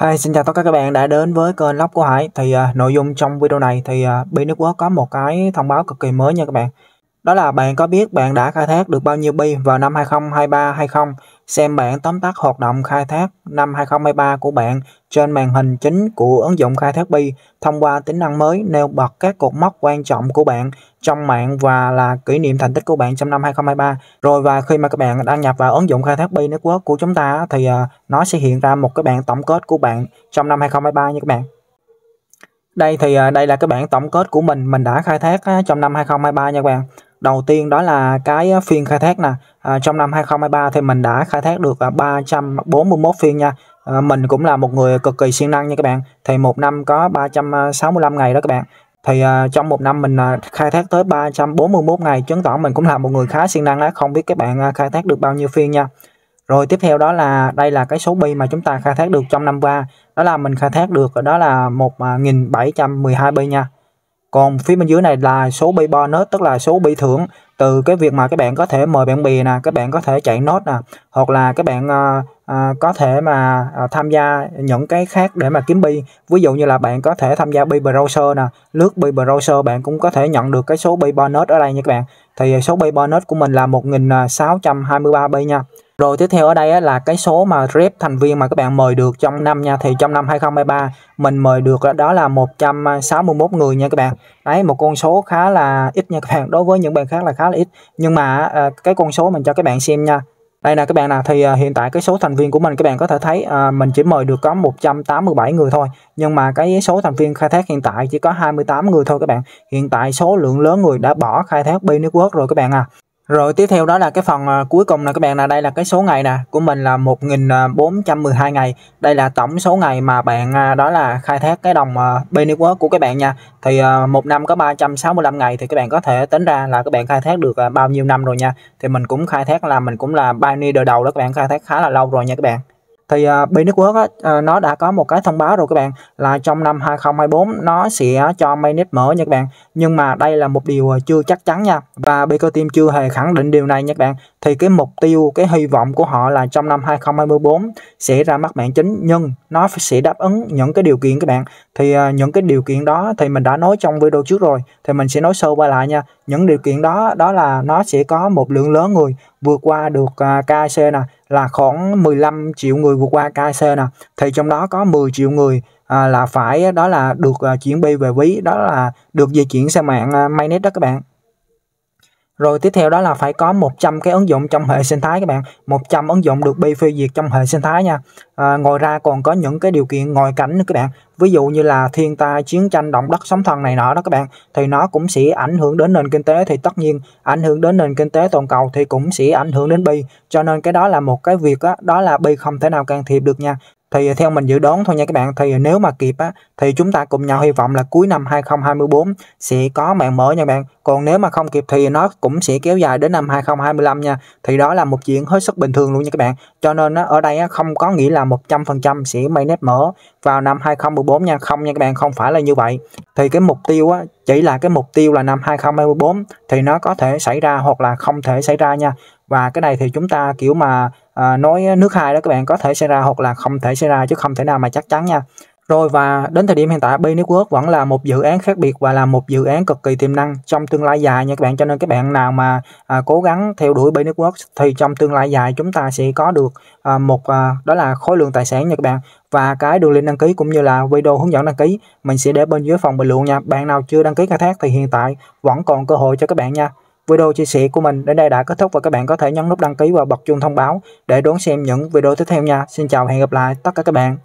Hi, xin chào tất cả các bạn đã đến với kênh Lóc của Hải Thì uh, nội dung trong video này thì uh, B Network có một cái thông báo cực kỳ mới nha các bạn đó là bạn có biết bạn đã khai thác được bao nhiêu bi vào năm 2023 hay không? Xem bản tóm tắt hoạt động khai thác năm 2023 của bạn trên màn hình chính của ứng dụng khai thác bi thông qua tính năng mới nêu bật các cột mốc quan trọng của bạn trong mạng và là kỷ niệm thành tích của bạn trong năm 2023. Rồi và khi mà các bạn đăng nhập vào ứng dụng khai thác bi network của chúng ta thì à, nó sẽ hiện ra một cái bản tổng kết của bạn trong năm 2023 nha các bạn. Đây thì à, đây là cái bản tổng kết của mình mình đã khai thác trong năm 2023 nha các bạn. Đầu tiên đó là cái ờ, phiên khai thác nè. À, trong năm 2023 thì mình đã khai thác được 341 à, phiên nha. À, mình cũng là một người cực kỳ siêng năng nha các bạn. Thì một năm có 365 ngày đó các bạn. Thì à, trong một năm mình à, khai thác tới 341 ngày chứng tỏ mình cũng là một người khá siêng năng đó. Không biết các bạn à, khai thác được bao nhiêu phiên nha. Rồi tiếp theo đó là đây là cái số bi mà chúng ta khai thác được trong năm qua. Đó là mình khai thác được đó là 1.712 à, bi nha còn phía bên dưới này là số bi bonus tức là số bi thưởng từ cái việc mà các bạn có thể mời bạn bè nè các bạn có thể chạy nốt nè hoặc là các bạn à, à, có thể mà à, tham gia những cái khác để mà kiếm bi ví dụ như là bạn có thể tham gia bi browser nè lướt bi browser bạn cũng có thể nhận được cái số bi bonus ở đây nha các bạn thì số bi bonus của mình là 1623 bi nha rồi tiếp theo ở đây là cái số mà rep thành viên mà các bạn mời được trong năm nha Thì trong năm 2023 mình mời được đó là 161 người nha các bạn Đấy một con số khá là ít nha các bạn Đối với những bạn khác là khá là ít Nhưng mà ờ, cái con số mình cho các bạn xem nha đây nè các bạn nè thì ờ, hiện tại cái số thành viên của mình các bạn có thể thấy ờ, mình chỉ mời được có 187 người thôi nhưng mà cái số thành viên khai thác hiện tại chỉ có 28 người thôi các bạn hiện tại số lượng lớn người đã bỏ khai thác B Network rồi các bạn à rồi tiếp theo đó là cái phần à, cuối cùng là các bạn là đây là cái số ngày nè của mình là 1412 ngày. Đây là tổng số ngày mà bạn à, đó là khai thác cái đồng à, Binance của các bạn nha. Thì một năm có 365 ngày thì các bạn có thể tính ra là các bạn khai thác được bao nhiêu năm rồi nha. Thì mình cũng khai thác là mình cũng là pioneer đời đầu đó các bạn khai thác khá là lâu rồi nha các bạn thì uh, à, B Network uh, à, nó đã có một cái thông báo rồi các bạn là trong năm 2024 nó sẽ cho mainnet mở nha các bạn nhưng mà đây là một điều à, chưa chắc chắn nha và Baker Team chưa hề khẳng định điều này nha các bạn thì cái mục tiêu cái hy vọng của họ là trong năm 2024 sẽ ra mắt mạng chính nhưng nó sẽ đáp ứng những cái điều kiện các bạn thì uh, những cái điều kiện đó thì mình đã nói trong video trước rồi thì mình sẽ nói sâu qua lại nha những điều kiện đó đó là nó sẽ có một lượng lớn người vượt qua được à, KIC nè là khoảng 15 triệu người vượt qua KIC nè thì trong đó có 10 triệu người à, là phải đó là được à, chuyển bi về ví đó là được di chuyển sang mạng à, mainnet đó các bạn rồi tiếp theo đó là phải có 100 cái ứng dụng trong hệ sinh thái các bạn 100 ứng dụng được bi phê duyệt trong hệ sinh thái nha à, Ngoài ra còn có những cái điều kiện ngoài cảnh nữa các bạn Ví dụ như là thiên tai, chiến tranh, động đất, sóng thần này nọ đó các bạn Thì nó cũng sẽ ảnh hưởng đến nền kinh tế Thì tất nhiên ảnh hưởng đến nền kinh tế toàn cầu thì cũng sẽ ảnh hưởng đến bi Cho nên cái đó là một cái việc đó, đó là bi không thể nào can thiệp được nha thì theo mình dự đoán thôi nha các bạn thì nếu mà kịp á thì chúng ta cùng nhau hy vọng là cuối năm 2024 sẽ có mạng mở nha các bạn còn nếu mà không kịp thì nó cũng sẽ kéo dài đến năm 2025 nha thì đó là một chuyện hết sức bình thường luôn nha các bạn cho nên á, ở đây á, không có nghĩa là 100% sẽ may mainnet mở vào năm 2014 nha không nha các bạn không phải là như vậy thì cái mục tiêu á, chỉ là cái mục tiêu là năm 2024 thì nó có thể xảy ra hoặc là không thể xảy ra nha và cái này thì chúng ta kiểu mà à, nói nước hai đó các bạn có thể xảy ra hoặc là không thể xảy ra chứ không thể nào mà chắc chắn nha rồi và đến thời điểm hiện tại B Network vẫn là một dự án khác biệt và là một dự án cực kỳ tiềm năng trong tương lai dài nha các bạn cho nên các bạn nào mà à, cố gắng theo đuổi B Network thì trong tương lai dài chúng ta sẽ có được à, một à, đó là khối lượng tài sản nha các bạn và cái đường link đăng ký cũng như là video hướng dẫn đăng ký mình sẽ để bên dưới phòng bình luận nha bạn nào chưa đăng ký khai thác thì hiện tại vẫn còn cơ hội cho các bạn nha Video chia sẻ của mình đến đây đã kết thúc và các bạn có thể nhấn nút đăng ký và bật chuông thông báo để đón xem những video tiếp theo nha. Xin chào và hẹn gặp lại tất cả các bạn.